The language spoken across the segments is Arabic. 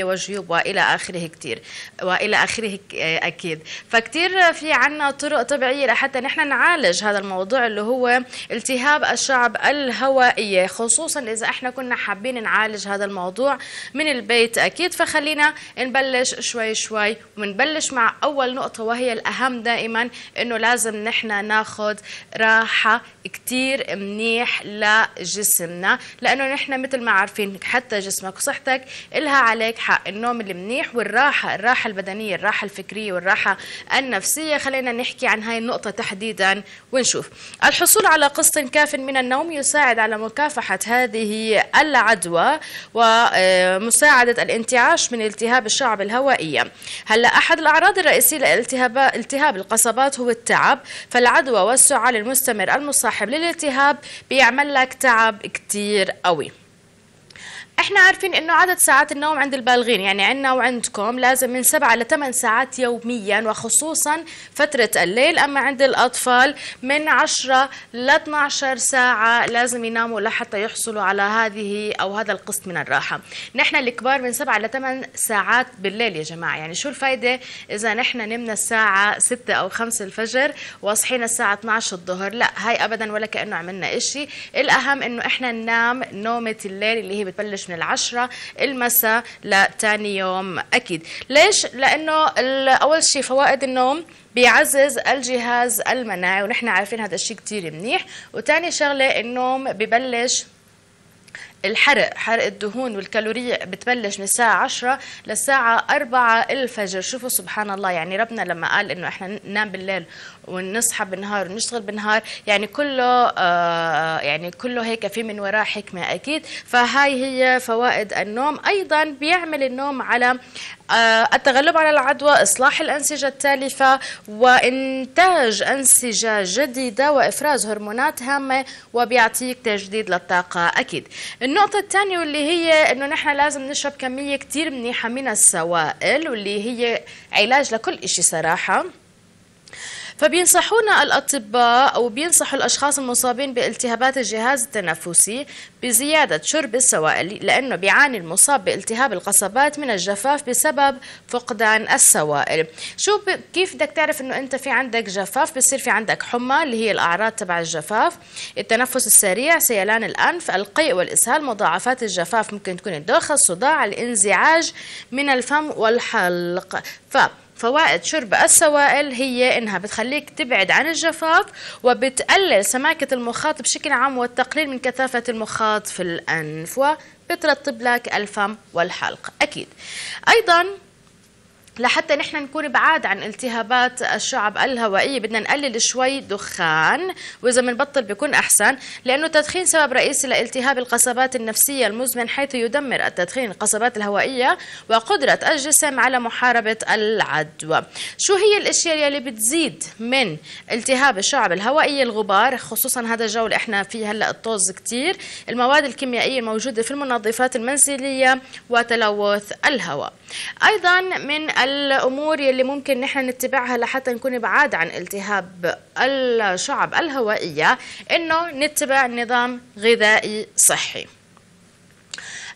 وجيوب والى اخره كثير والى اخره آه، اكيد فكثير في عنا طرق طبيعيه لحتى نحن نعالج هذا الموضوع اللي هو التهاب الشعب الهوائيه خصوصا اذا احنا كنا حابين نعالج هذا الموضوع من البيت اكيد فخلينا نبلش شوي شوي ونبلش مع اول نقطه وهي الاهم دائما انه لازم نحن ناخذ راحه كثير منيح لجسمنا لانه نحن مثل ما عارفين حتى جسمك وصحتك الها عليك الصحة النوم المنيح والراحة الراحة البدنية الراحة الفكرية والراحة النفسية خلينا نحكي عن هاي النقطة تحديدا ونشوف الحصول على قسط كاف من النوم يساعد على مكافحة هذه العدوى ومساعدة الانتعاش من التهاب الشعب الهوائية هلا أحد الأعراض الرئيسية لالتهاب التهاب القصبات هو التعب فالعدوى والسعال المستمر المصاحب للالتهاب بيعمل لك تعب كتير قوي احنا عارفين انه عدد ساعات النوم عند البالغين يعني عندنا وعندكم لازم من سبعة ل 8 ساعات يوميا وخصوصا فترة الليل اما عند الاطفال من 10 ل 12 ساعة لازم يناموا لحتى يحصلوا على هذه او هذا القسط من الراحة نحن الكبار من سبعة ل 8 ساعات بالليل يا جماعة يعني شو الفايدة اذا نحن نمنا الساعة 6 او 5 الفجر وصحينا الساعة 12 الظهر لا هاي ابدا ولا كأنه عملنا اشي الاهم انه احنا ننام نومة الليل اللي هي بتبلش من العشرة المساء لتاني يوم أكيد ليش؟ لأنه أول شيء فوائد النوم بيعزز الجهاز المناعي ونحن عارفين هذا الشيء كتير منيح وتاني شغلة النوم ببلش الحرق حرق الدهون والكالورية بتبلش من الساعة 10 للساعة 4 الفجر شوفوا سبحان الله يعني ربنا لما قال انه احنا ننام بالليل ونصحى بالنهار ونشتغل بالنهار يعني كله آه، يعني كله هيك في من وراه حكمه اكيد فهاي هي فوائد النوم ايضا بيعمل النوم على آه، التغلب على العدوى إصلاح الأنسجة التالفة وإنتاج أنسجة جديدة وإفراز هرمونات هامة وبيعطيك تجديد للطاقة أكيد النقطة الثانية واللي هي أنه نحن لازم نشرب كمية كتير منيحة من السوائل واللي هي علاج لكل إشي صراحة فبينصحونا الأطباء أو بينصحوا الأشخاص المصابين بالتهابات الجهاز التنفسي بزيادة شرب السوائل لأنه بيعاني المصاب بالتهاب القصبات من الجفاف بسبب فقدان السوائل شو ب... كيف بدك تعرف أنه أنت في عندك جفاف بصير في عندك حمى اللي هي الأعراض تبع الجفاف التنفس السريع سيلان الأنف القيء والإسهال مضاعفات الجفاف ممكن تكون الدوخة الصداع الانزعاج من الفم والحلق ف فوائد شرب السوائل هي انها بتخليك تبعد عن الجفاف وبتقلل سماكه المخاط بشكل عام والتقليل من كثافه المخاط في الانف وبترطب لك الفم والحلق اكيد ايضا لحتى نحن نكون بعاد عن التهابات الشعب الهوائية بدنا نقلل شوي دخان وإذا بنبطل بكون أحسن لأنه التدخين سبب رئيسي لالتهاب القصبات النفسية المزمن حيث يدمر التدخين القصبات الهوائية وقدرة الجسم على محاربة العدوى شو هي الأشياء اللي بتزيد من التهاب الشعب الهوائية الغبار خصوصا هذا الجو اللي احنا فيه هلأ الطوز كتير المواد الكيميائية الموجودة في المنظفات المنزلية وتلوث الهواء أيضا من الأمور يلي ممكن نحن نتبعها لحتى نكون بعاد عن التهاب الشعب الهوائية إنه نتبع نظام غذائي صحي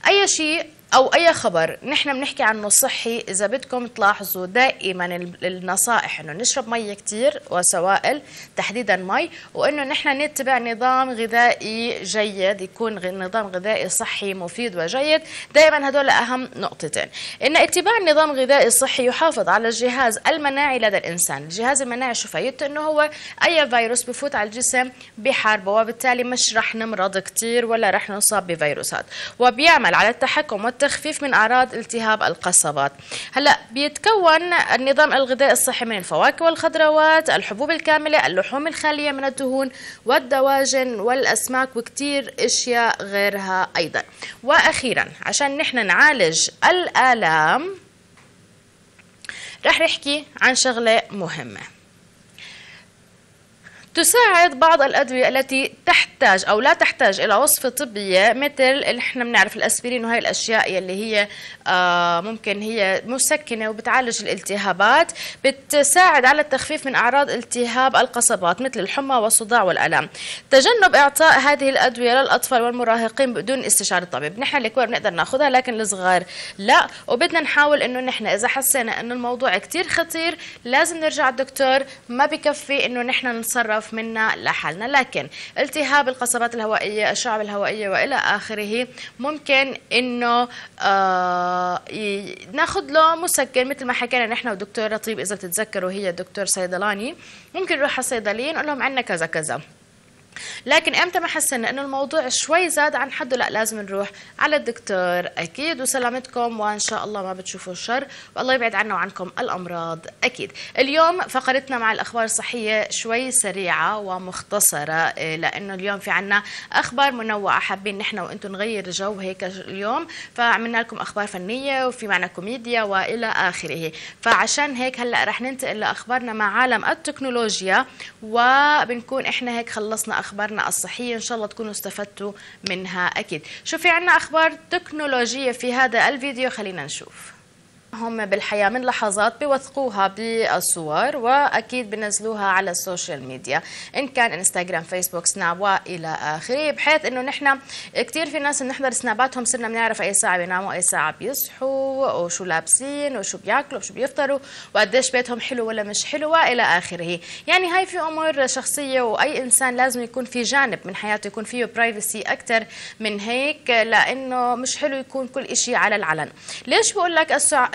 أي شيء او اي خبر نحن بنحكي عنه صحي اذا بدكم تلاحظوا دائما النصائح انه نشرب مي كثير وسوائل تحديدا مي وانه نحن نتبع نظام غذائي جيد يكون نظام غذائي صحي مفيد وجيد دائما هدول اهم نقطتين ان اتباع نظام غذائي صحي يحافظ على الجهاز المناعي لدى الانسان الجهاز المناعي شو فايدته انه هو اي فيروس بفوت على الجسم بحاربه وبالتالي مش رح نمرض كثير ولا رح نصاب بفيروسات وبيعمل على التحكم والتحكم والتخفيف من أعراض التهاب القصبات هلأ بيتكون النظام الغذائي الصحي من الفواكه والخضروات الحبوب الكاملة اللحوم الخالية من الدهون والدواجن والأسماك وكتير إشياء غيرها أيضا وأخيرا عشان نحن نعالج الآلام رح نحكي عن شغلة مهمة تساعد بعض الأدوية التي تحتاج أو لا تحتاج إلى وصفة طبية مثل اللي احنا بنعرف الأسبرين وهي الأشياء يلي هي آه، ممكن هي مسكنة وبتعالج الالتهابات بتساعد على التخفيف من أعراض التهاب القصبات مثل الحمى والصداع والألم تجنب إعطاء هذه الأدوية للأطفال والمراهقين بدون استشارة طبيب نحن الكبار بنقدر ناخذها لكن الصغار لا وبدنا نحاول إنه نحن إذا حسينا إنه الموضوع كتير خطير لازم نرجع الدكتور ما بكفي إنه نحن نتصرف نخاف منها لحالنا لكن التهاب القصبات الهوائية الشعب الهوائية وإلى آخره ممكن أنه آه ناخذ له مسكن مثل ما حكينا نحن ودكتور طيب إذا بتتذكروا هي دكتور صيدلاني ممكن نروح على الصيدلية نقول لهم عندنا كذا كذا لكن امتى ما حسنا انه الموضوع شوي زاد عن حده لا لازم نروح على الدكتور اكيد وسلامتكم وان شاء الله ما بتشوفوا الشر والله يبعد عنا وعنكم الامراض اكيد اليوم فقرتنا مع الاخبار الصحيه شوي سريعه ومختصره إيه، لانه اليوم في عنا اخبار منوعه حابين نحن وانتم نغير جو هيك اليوم فعملنا لكم اخبار فنيه وفي معنا كوميديا والى اخره فعشان هيك هلا رح ننتقل لاخبارنا مع عالم التكنولوجيا وبنكون احنا هيك خلصنا أخبارنا الصحية إن شاء الله تكونوا استفدتوا منها أكيد شوفي عنا أخبار تكنولوجية في هذا الفيديو خلينا نشوف هم بالحياة من لحظات بيوثقوها بالصور وأكيد بنزلوها على السوشيال ميديا إن كان انستغرام فيسبوك سناب وإلى آخره بحيث إنه نحن كثير في ناس بنحضر سناباتهم صرنا بنعرف أي ساعة بيناموا أي ساعة بيصحوا وشو لابسين وشو بياكلوا وشو بيفطروا وقديش بيتهم حلو ولا مش حلو وإلى آخره يعني هاي في أمور شخصية وأي إنسان لازم يكون في جانب من حياته يكون فيه برايفسي أكثر من هيك لأنه مش حلو يكون كل إشي على العلن ليش بقول لك السع...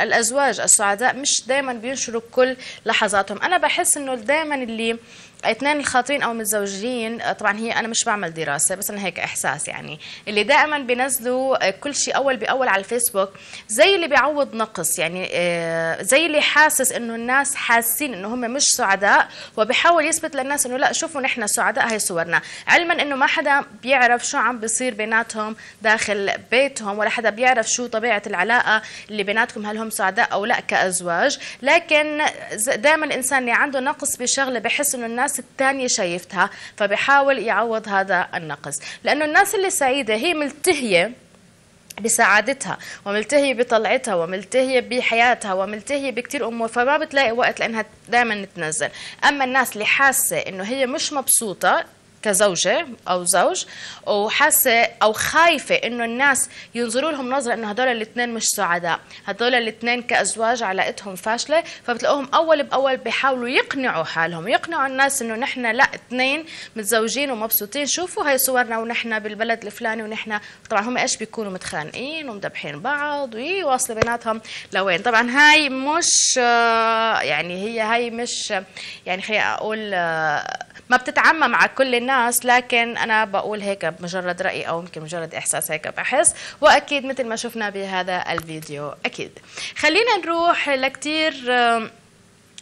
الازواج السعداء مش دائما بينشروا كل لحظاتهم انا بحس انه دائما اللي اثنين الخاطرين او متزوجين آه، طبعا هي انا مش بعمل دراسه بس انا هيك احساس يعني اللي دائما بينزلوا آه، كل شيء اول باول على الفيسبوك زي اللي بيعوض نقص يعني آه، زي اللي حاسس انه الناس حاسين انه هم مش سعداء وبيحاول يثبت للناس انه لا شوفوا نحن سعداء هي صورنا علما انه ما حدا بيعرف شو عم بيصير بيناتهم داخل بيتهم ولا حدا بيعرف شو طبيعه العلاقه اللي بيناتكم هل هم سعداء او لا كازواج لكن دائما الانسان اللي عنده نقص بشغله بحس انه الناس الناس الثانية شايفتها فبحاول يعوض هذا النقص لأنه الناس اللي سعيدة هي ملتهية بسعادتها وملتهية بطلعتها وملتهية بحياتها وملتهية بكتير أمور فما بتلاقي وقت لأنها دائما تنزل أما الناس اللي حاسة إنه هي مش مبسوطة كزوجه او زوج وحاسه او خايفه انه الناس ينظروا لهم نظره انه هدول الاثنين مش سعداء هدول الاثنين كازواج علاقتهم فاشله فبتلاقوهم اول باول بيحاولوا يقنعوا حالهم يقنعوا الناس انه نحن لا اثنين متزوجين ومبسوطين شوفوا هاي صورنا ونحن بالبلد الفلاني ونحن طبعا هم ايش بيكونوا متخانقين ومدبحين بعض ويواصلوا بيناتهم لوين طبعا هاي مش آه، يعني هي هاي مش يعني خليني اقول آه، ما بتتعمم على كل الناس الناس لكن أنا بقول هيك بمجرد رأي أو يمكن مجرد إحساس هيك بحس وأكيد مثل ما شفنا بهذا الفيديو أكيد خلينا نروح لكتير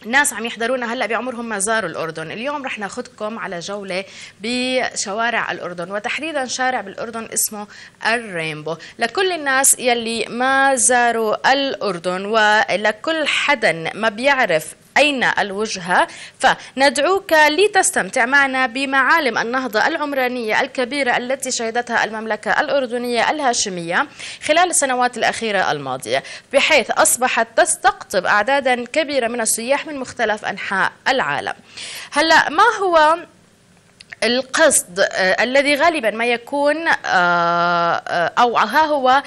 ناس عم يحضرونا هلا بعمرهم ما زاروا الاردن، اليوم رح ناخذكم على جوله بشوارع الاردن وتحديدا شارع بالاردن اسمه الرينبو، لكل الناس يلي ما زاروا الاردن ولكل حدا ما بيعرف أين الوجهة فندعوك لتستمتع معنا بمعالم النهضة العمرانية الكبيرة التي شهدتها المملكة الأردنية الهاشمية خلال السنوات الأخيرة الماضية بحيث أصبحت تستقطب أعدادا كبيرة من السياح من مختلف أنحاء العالم هلأ ما هو القصد آه، الذي غالبا ما يكون آه، آه، أو ها هو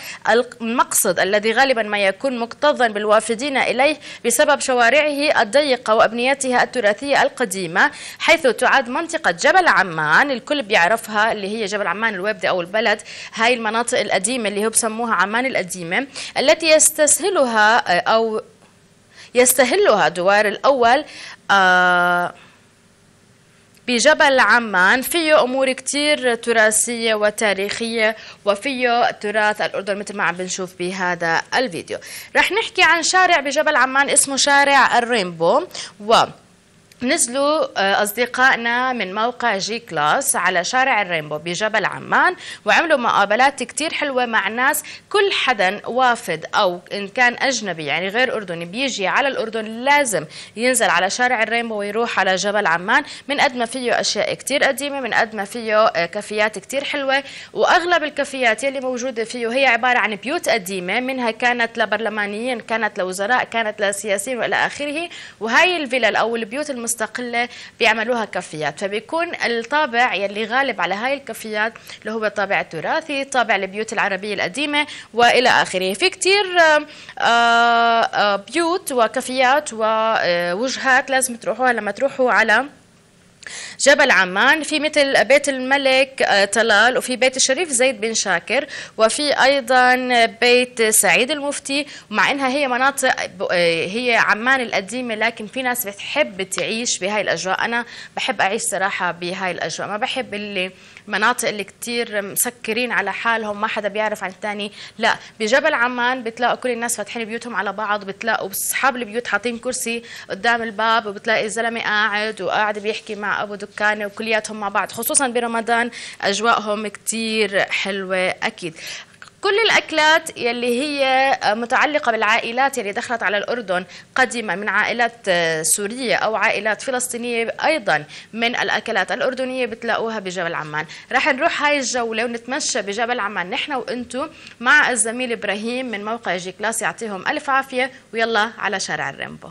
المقصد الذي غالبا ما يكون مكتظا بالوافدين إليه بسبب شوارعه الضيقة وأبنيتها التراثية القديمة حيث تعد منطقة جبل عمان الكل بيعرفها اللي هي جبل عمان الوابدة أو البلد هاي المناطق القديمة اللي هو بسموها عمان القديمة التي يستسهلها أو يستهلها دوار الأول آه بجبل عمان فيه أمور كتير تراثية وتاريخية وفيه تراث الأردن مثل ما عم بنشوف بهذا الفيديو رح نحكي عن شارع بجبل عمان اسمه شارع الرينبو و نزلوا آه، أصدقائنا من موقع جي كلاس على شارع الرينبو بجبل عمان وعملوا مقابلات كتير حلوة مع ناس كل حدا وافد أو إن كان أجنبي يعني غير أردني بيجي على الأردن لازم ينزل على شارع الرينبو ويروح على جبل عمان من قد ما فيه أشياء كتير قديمة من قد ما فيه آه، كافيات كتير حلوة وأغلب الكافيات اللي موجودة فيه هي عبارة عن بيوت قديمة منها كانت لبرلمانيين كانت لوزراء كانت لسياسيين وإلى آخره وهاي الفلل أو البيوت المس مستقله بيعملوها كافيات فبيكون الطابع يلي غالب على هاي الكافيات اللي هو طابع تراثي طابع البيوت العربيه القديمه والى اخره في كتير آه، آه، آه، بيوت وكافيات ووجهات لازم تروحوها لما تروحوا على جبل عمان في مثل بيت الملك آه، طلال وفي بيت الشريف زيد بن شاكر وفي أيضا بيت سعيد المفتي مع أنها هي مناطق آه، هي عمان القديمة لكن في ناس بتحب تعيش بهاي الأجواء أنا بحب أعيش صراحة بهاي الأجواء ما بحب اللي مناطق اللي كثير مسكرين على حالهم ما حدا بيعرف عن الثاني لا بجبل عمان بتلاقوا كل الناس فاتحين بيوتهم على بعض بتلاقوا اصحاب البيوت حاطين كرسي قدام الباب وبتلاقي الزلمه قاعد وقاعد بيحكي مع ابو دكانه وكلياتهم مع بعض خصوصا برمضان اجواءهم كثير حلوه اكيد كل الأكلات يلي هي متعلقة بالعائلات يلي دخلت على الأردن قديما من عائلات آه، سورية أو عائلات فلسطينية أيضا من الأكلات الأردنية بتلاقوها بجبل عمان راح نروح هاي الجولة ونتمشى بجبل عمان نحن وانتم مع الزميل إبراهيم من موقع جي كلاس يعطيهم ألف عافية ويلا على شارع الريمبو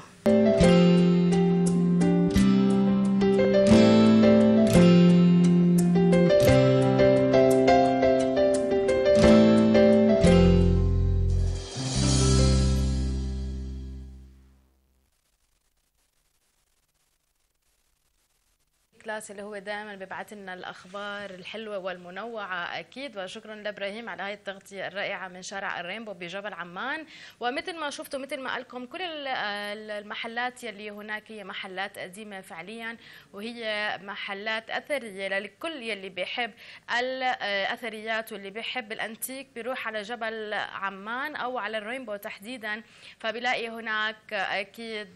العباس اللي هو دائما بيبعث لنا الاخبار الحلوه والمنوعه اكيد وشكرا لابراهيم على هاي التغطيه الرائعه من شارع الرينبو بجبل عمان ومثل ما شفتوا مثل ما قالكم كل المحلات يلي هناك هي محلات قديمه فعليا وهي محلات اثريه للكل يلي بيحب الاثريات واللي بيحب الانتيك بيروح على جبل عمان او على الرينبو تحديدا فبلاقي هناك اكيد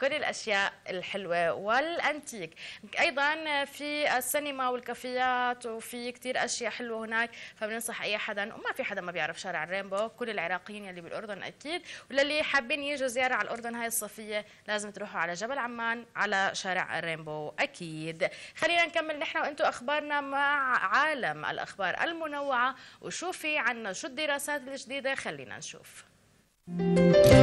كل الاشياء الحلوه والانتيك ايضا في السينما والكافيات وفي كثير اشياء حلوه هناك فبننصح اي حدا وما في حدا ما بيعرف شارع الرينبو كل العراقيين اللي بالاردن اكيد وللي حابين يجوا زياره على الاردن هاي الصفيه لازم تروحوا على جبل عمان على شارع الرينبو اكيد خلينا نكمل نحن وانتم اخبارنا مع عالم الاخبار المنوعه وشوفي عنا شو الدراسات الجديده خلينا نشوف Thank you.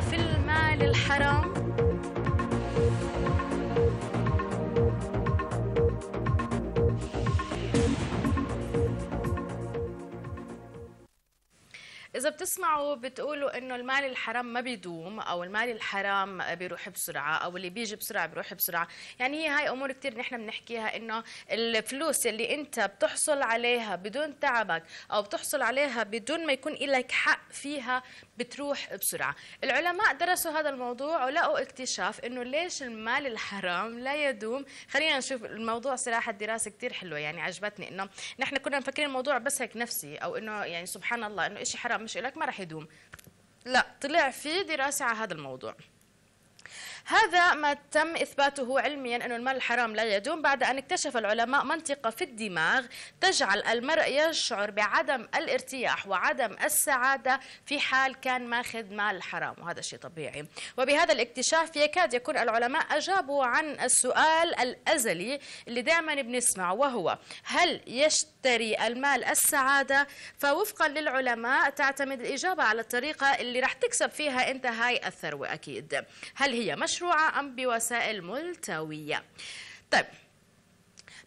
في المال الحرام إذا بتسمعوا بتقولوا إنه المال الحرام ما بيدوم أو المال الحرام بيروح بسرعة أو اللي بيجي بسرعة بيروح بسرعة يعني هي هاي أمور كثير نحن بنحكيها إنه الفلوس اللي أنت بتحصل عليها بدون تعبك أو بتحصل عليها بدون ما يكون لك حق فيها بتروح بسرعة العلماء درسوا هذا الموضوع ولقوا اكتشاف إنه ليش المال الحرام لا يدوم خلينا نشوف الموضوع صراحة الدراسة كثير حلوة يعني عجبتني إنه نحن كنا مفكرين الموضوع بس هيك نفسي أو إنه يعني سبحان الله إنه إشي حرام مش لك ما راح يدوم لا طلع في دراسة على هذا الموضوع هذا ما تم إثباته علميا أن المال الحرام لا يدوم بعد أن اكتشف العلماء منطقة في الدماغ تجعل المرء يشعر بعدم الارتياح وعدم السعادة في حال كان ماخذ مال حرام وهذا شيء طبيعي وبهذا الاكتشاف يكاد يكون العلماء أجابوا عن السؤال الأزلي اللي دائما بنسمعه وهو هل يشتري المال السعادة فوفقا للعلماء تعتمد الإجابة على الطريقة اللي راح تكسب فيها أنت هاي الثروة أكيد هل هي مش مشروعة أم بوسائل ملتوية طيب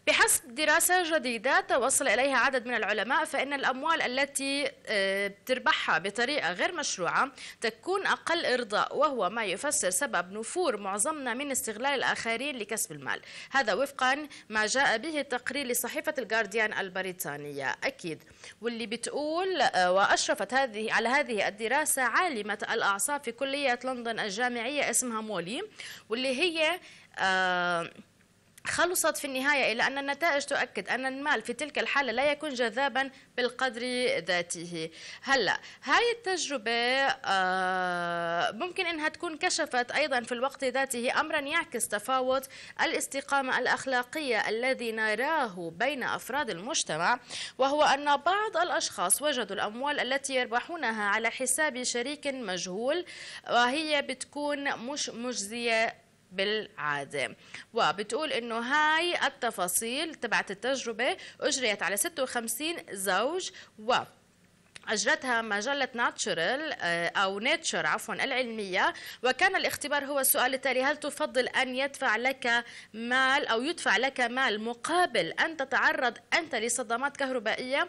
بحسب دراسة جديدة توصل إليها عدد من العلماء فإن الأموال التي آه، تربحها بطريقة غير مشروعة تكون أقل إرضاء وهو ما يفسر سبب نفور معظمنا من استغلال الآخرين لكسب المال هذا وفقا ما جاء به التقرير لصحيفة الجارديان البريطانية أكيد واللي بتقول آه، وأشرفت هذه على هذه الدراسة عالمة الأعصاب في كلية لندن الجامعية اسمها مولي واللي هي آه خلصت في النهاية إلى أن النتائج تؤكد أن المال في تلك الحالة لا يكون جذابا بالقدر ذاته هلا هاي التجربة آه، ممكن أنها تكون كشفت أيضا في الوقت ذاته أمرا يعكس تفاوت الاستقامة الأخلاقية الذي نراه بين أفراد المجتمع وهو أن بعض الأشخاص وجدوا الأموال التي يربحونها على حساب شريك مجهول وهي بتكون مش مجزية بالعادة وبتقول أنه هاي التفاصيل تبعت التجربة أجريت على 56 زوج و أجرتها مجلة ناتشرال آه، أو نيتشر عفوا العلمية وكان الاختبار هو السؤال التالي هل تفضل أن يدفع لك مال أو يدفع لك مال مقابل أن تتعرض أنت لصدمات كهربائية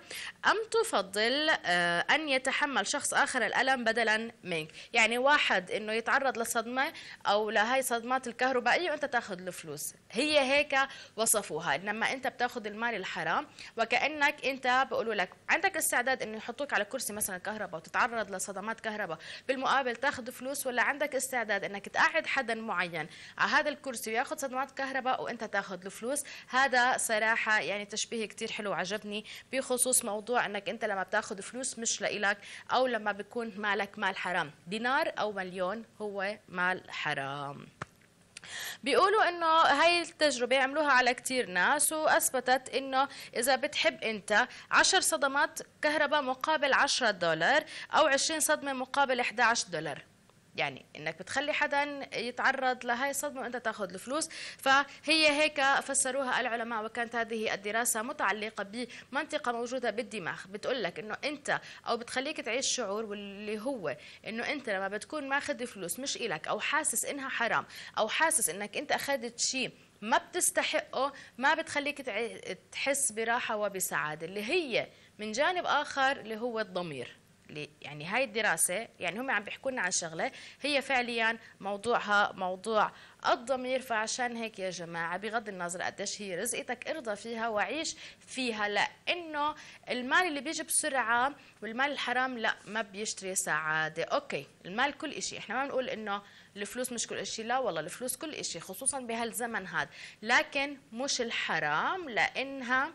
أم تفضل آه، أن يتحمل شخص آخر الألم بدلا منك يعني واحد أنه يتعرض لصدمة أو لهي الصدمات الكهربائية وأنت تأخذ الفلوس هي هيك وصفوها إنما أنت بتأخذ المال الحرام وكأنك أنت بقولوا لك عندك استعداد أن يحطوك على على كرسي مثلا كهرباء وتتعرض لصدمات كهرباء بالمقابل تاخذ فلوس ولا عندك استعداد انك تقعد حدا معين على هذا الكرسي وياخذ صدمات كهرباء وانت تاخذ الفلوس هذا صراحه يعني تشبيه كثير حلو عجبني بخصوص موضوع انك انت لما بتاخذ فلوس مش لإلك او لما بيكون مالك مال حرام دينار او مليون هو مال حرام بيقولوا انه هاي التجربه عملوها على كثير ناس واثبتت انه اذا بتحب انت 10 صدمات كهرباء مقابل 10 دولار او 20 صدمه مقابل 11 دولار يعني انك بتخلي حدا يتعرض لهي الصدمه وانت تاخذ الفلوس فهي هيك فسروها العلماء وكانت هذه الدراسه متعلقه بمنطقه موجوده بالدماغ بتقول لك انه انت او بتخليك تعيش شعور واللي هو انه انت لما بتكون ماخذ فلوس مش إلك او حاسس انها حرام او حاسس انك انت اخذت شيء ما بتستحقه ما بتخليك تحس براحه وبسعاده اللي هي من جانب اخر اللي هو الضمير يعني هاي الدراسة يعني هم عم بيحكوا لنا عن شغلة هي فعليا موضوعها موضوع الضمير فعشان هيك يا جماعة بغض النظر قديش هي رزقتك ارضى فيها وعيش فيها لأنه المال اللي بيجي بسرعة والمال الحرام لا ما بيشتري سعادة أوكي المال كل إشي إحنا ما بنقول إنه الفلوس مش كل إشي لا والله الفلوس كل إشي خصوصا بهالزمن هذا لكن مش الحرام لأنها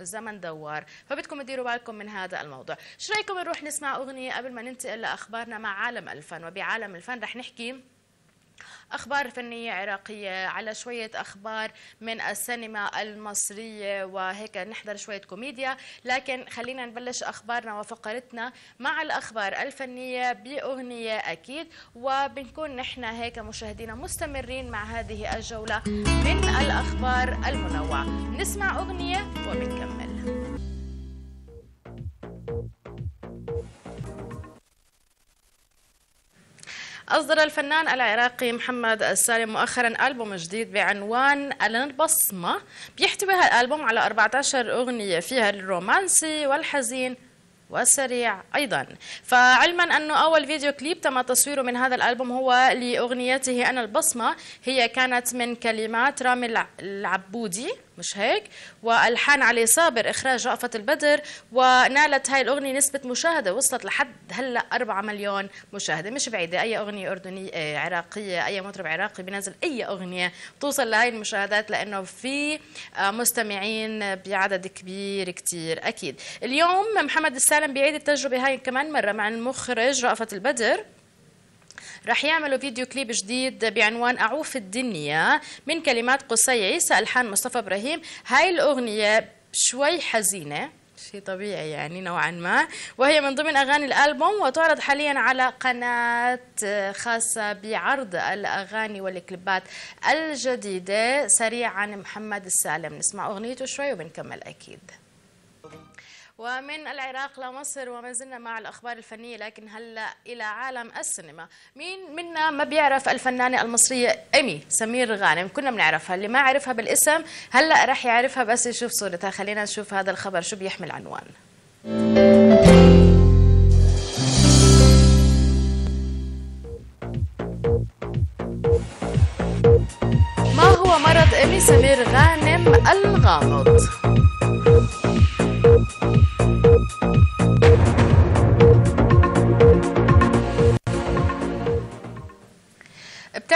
الزمن دوار فبدكم تديروا بالكم من هذا الموضوع شو رايكم نروح نسمع اغنيه قبل ما ننتقل لاخبارنا مع عالم الفن وبعالم الفن رح نحكي أخبار فنية عراقية على شوية أخبار من السينما المصرية وهيك نحضر شوية كوميديا لكن خلينا نبلش أخبارنا وفقرتنا مع الأخبار الفنية بأغنية أكيد وبنكون نحن هيك مشاهدينا مستمرين مع هذه الجولة من الأخبار المنوعة نسمع أغنية وبنكمل أصدر الفنان العراقي محمد السالم مؤخرا ألبوم جديد بعنوان البصمة بيحتوي هالألبوم على 14 أغنية فيها الرومانسي والحزين وسريع أيضا فعلما أنه أول فيديو كليب تم تصويره من هذا الألبوم هو لأغنيته أنا البصمة هي كانت من كلمات رامي العبودي مش هيك والحان علي صابر اخراج رأفت البدر ونالت هاي الاغنيه نسبه مشاهده وصلت لحد هلا 4 مليون مشاهده مش بعيده اي اغنيه اردنيه آه، عراقيه اي مطرب عراقي بينزل اي اغنيه بتوصل لهي المشاهدات لانه في آه، مستمعين بعدد كبير كثير اكيد اليوم محمد السالم بيعيد التجربه هاي كمان مره مع المخرج رأفت البدر رح يعملوا فيديو كليب جديد بعنوان أعوف الدنيا من كلمات قصي عيسى ألحان مصطفى إبراهيم هاي الأغنية شوي حزينة شيء طبيعي يعني نوعا ما وهي من ضمن أغاني الألبوم وتعرض حاليا على قناة آه، خاصة بعرض الأغاني والكليبات الجديدة سريعا محمد السالم نسمع أغنيته شوي وبنكمل أكيد ومن العراق لمصر وما زلنا مع الأخبار الفنية لكن هلأ إلى عالم السينما مين منا ما بيعرف الفنانة المصرية إيمي سمير غانم كنا بنعرفها اللي ما عرفها بالاسم هلأ راح يعرفها بس يشوف صورتها خلينا نشوف هذا الخبر شو بيحمل عنوان ما هو مرض إيمي سمير غانم الغامض؟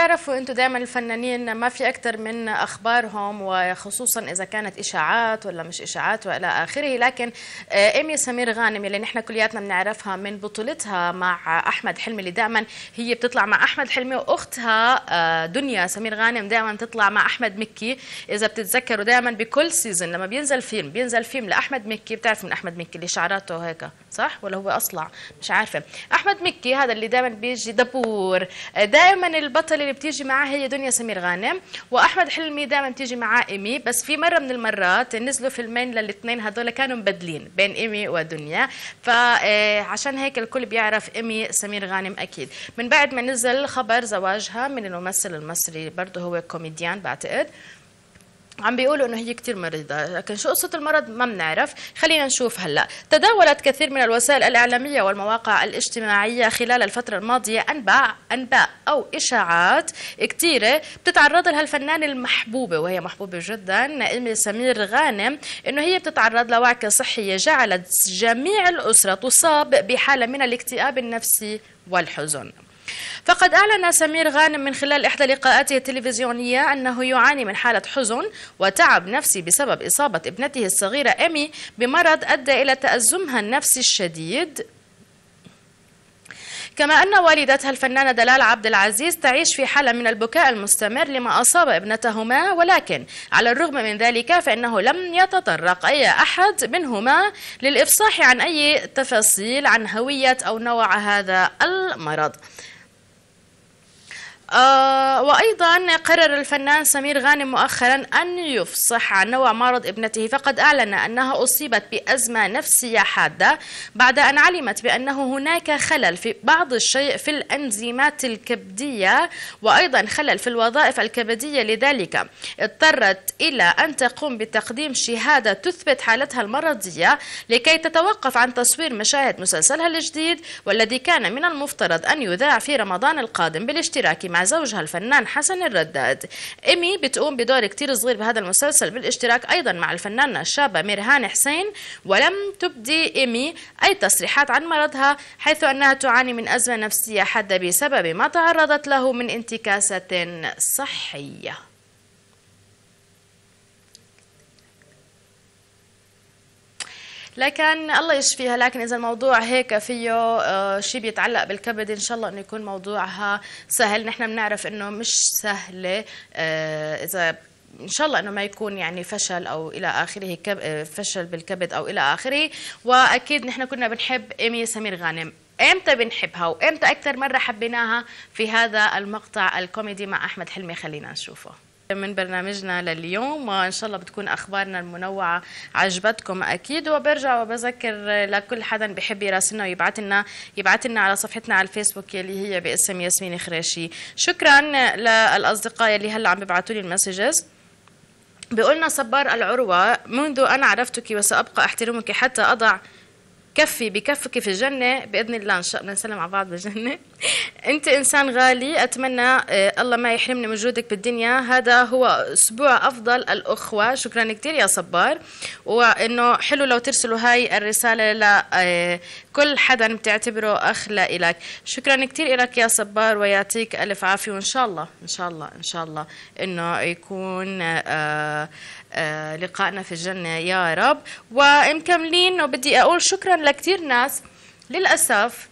بتعرفوا انتم دائما الفنانين ما في اكثر من اخبارهم وخصوصا اذا كانت اشاعات ولا مش اشاعات والى اخره لكن آه، ايمي سمير غانم اللي نحن كلياتنا بنعرفها من بطولتها مع احمد حلمي اللي دائما هي بتطلع مع احمد حلمي واختها آه، دنيا سمير غانم دائما تطلع مع احمد مكي اذا بتتذكروا دائما بكل سيزون لما بينزل فيلم بينزل فيلم لاحمد مكي بتعرف من احمد مكي اللي شعراته هيك صح ولا هو اصلع مش عارفه احمد مكي هذا اللي دائما بيجي دبور آه، دائما البطل اللي بتيجي معاه هي دنيا سمير غانم واحمد حلمي دائما بتيجي معاه ايمي بس في مره من المرات نزلوا فيلمين للاثنين هذول كانوا مبدلين بين ايمي ودنيا فعشان آه، هيك الكل بيعرف ايمي سمير غانم اكيد من بعد ما نزل خبر زواجها من الممثل المصري برضه هو كوميديان بعتقد عم بيقولوا انه هي كثير مريضه لكن شو قصه المرض ما بنعرف خلينا نشوف هلا تداولت كثير من الوسائل الاعلاميه والمواقع الاجتماعيه خلال الفتره الماضيه انباء انباء او اشاعات كثيره بتتعرض لها الفنانه المحبوبه وهي محبوبه جدا نائمه سمير غانم انه هي بتتعرض لوعكه صحيه جعلت جميع الاسره تصاب بحاله من الاكتئاب النفسي والحزن فقد أعلن سمير غانم من خلال إحدى لقاءاته التلفزيونية أنه يعاني من حالة حزن وتعب نفسي بسبب إصابة ابنته الصغيرة إيمي بمرض أدى إلى تأزمها النفسي الشديد كما أن والدتها الفنانة دلال عبد العزيز تعيش في حالة من البكاء المستمر لما أصاب ابنتهما ولكن على الرغم من ذلك فإنه لم يتطرق أي أحد منهما للإفصاح عن أي تفاصيل عن هوية أو نوع هذا المرض آه، وأيضا قرر الفنان سمير غانم مؤخرا أن يفصح عن نوع مرض ابنته فقد أعلن أنها أصيبت بأزمة نفسية حادة بعد أن علمت بأنه هناك خلل في بعض الشيء في الأنزيمات الكبدية وأيضا خلل في الوظائف الكبدية لذلك اضطرت إلى أن تقوم بتقديم شهادة تثبت حالتها المرضية لكي تتوقف عن تصوير مشاهد مسلسلها الجديد والذي كان من المفترض أن يذاع في رمضان القادم بالاشتراك مع مع زوجها الفنان حسن الرداد إيمي بتقوم بدور كتير صغير بهذا المسلسل بالاشتراك أيضا مع الفنانة الشابة ميرهان حسين ولم تبدي إيمي أي تصريحات عن مرضها حيث أنها تعاني من أزمة نفسية حادة بسبب ما تعرضت له من انتكاسة صحية لكن الله يشفيها لكن اذا الموضوع هيك فيه آه، شيء بيتعلق بالكبد ان شاء الله انه يكون موضوعها سهل نحن بنعرف انه مش سهله آه، اذا ان شاء الله انه ما يكون يعني فشل او الى اخره آه، فشل بالكبد او الى اخره واكيد نحن كنا بنحب ايمي سمير غانم امتى بنحبها وامتى اكثر مره حبيناها في هذا المقطع الكوميدي مع احمد حلمي خلينا نشوفه من برنامجنا لليوم وان شاء الله بتكون اخبارنا المنوعه عجبتكم اكيد وبرجع وبذكر لكل حدا بحب يراسلنا ويبعث لنا يبعث لنا على صفحتنا على الفيسبوك يلي هي باسم ياسمين خريشي شكرا للاصدقاء يلي هلا عم ببعثوا لي المسجز بقولنا صبار العروه منذ ان عرفتك وسابقى احترمك حتى اضع كفي بكفك في الجنة بإذن الله إن شاء الله نسلم على بعض بالجنة أنت إنسان غالي أتمنى آه، الله ما يحرمني من وجودك بالدنيا هذا هو أسبوع أفضل الأخوة شكرا كثير يا صبار وإنه حلو لو ترسلوا هاي الرسالة لكل آه، حدا بتعتبره أخ لإلك شكرا كثير إلك يا صبار ويعطيك ألف عافية وإن شاء الله إن شاء الله إن شاء الله إنه يكون آه، لقائنا في الجنة يا رب ومكملين وبدي أقول شكرا لكثير ناس للاسف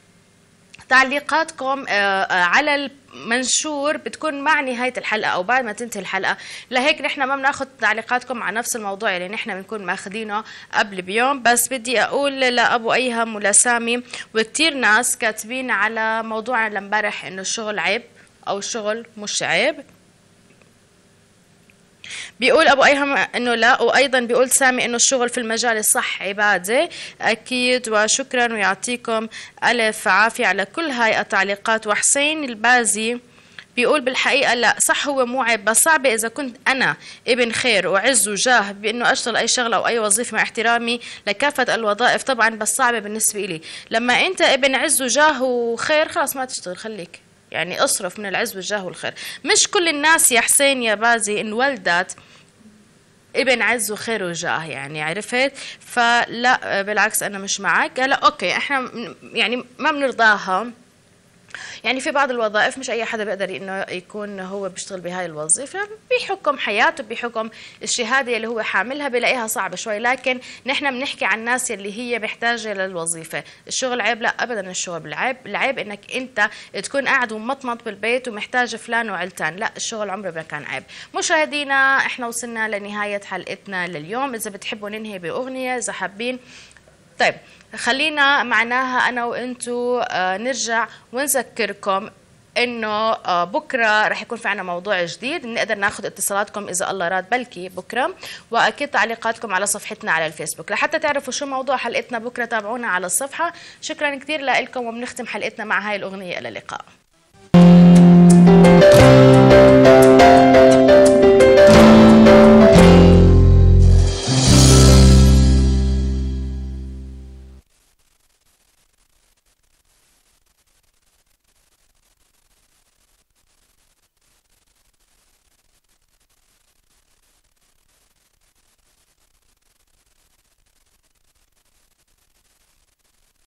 تعليقاتكم آه، آه، على المنشور بتكون مع نهاية الحلقة أو بعد ما تنتهي الحلقة لهيك نحن ما بناخذ تعليقاتكم على نفس الموضوع اللي نحن بنكون ماخذينه قبل بيوم بس بدي أقول لأبو أيهم ولسامي وكثير ناس كاتبين على موضوعنا لمبارح إنه الشغل عيب أو الشغل مش عيب بيقول ابو ايهم انه لا وايضا بيقول سامي انه الشغل في المجال الصح عباده اكيد وشكرا ويعطيكم الف عافيه على كل هاي التعليقات وحسين البازي بيقول بالحقيقة لا صح هو مو عيب بس صعبة إذا كنت أنا ابن خير وعز وجاه بأنه أشتغل أي شغلة أو أي وظيفة مع احترامي لكافة الوظائف طبعا بس صعبة بالنسبة إلي لما أنت ابن عز وجاه وخير خلاص ما تشتغل خليك يعني اصرف من العز والجاه والخير مش كل الناس يا حسين يا بازي انولدت ابن عز وخير وجاه يعني عرفت فلا بالعكس انا مش معك هلا اوكي احنا يعني ما بنرضاها يعني في بعض الوظائف مش اي حدا بيقدر انه يكون هو بيشتغل بهاي الوظيفه بحكم حياته بحكم الشهاده اللي هو حاملها بلاقيها صعبه شوي لكن نحن بنحكي عن الناس اللي هي محتاجه للوظيفه الشغل عيب لا ابدا الشغل العيب العيب انك انت تكون قاعد ومطمط بالبيت ومحتاج فلان وعلتان لا الشغل عمره ما كان عيب مشاهدينا احنا وصلنا لنهايه حلقتنا لليوم اذا بتحبوا ننهي باغنيه اذا حابين طيب خلينا معناها انا وانتو آه، نرجع ونذكركم انه آه، بكره رح يكون في عنا موضوع جديد بنقدر ناخذ اتصالاتكم اذا الله راد بلكي بكره واكيد تعليقاتكم على صفحتنا على الفيسبوك لحتى تعرفوا شو موضوع حلقتنا بكره تابعونا على الصفحه شكرا كثير لكم وبنختم حلقتنا مع هاي الاغنيه الى اللقاء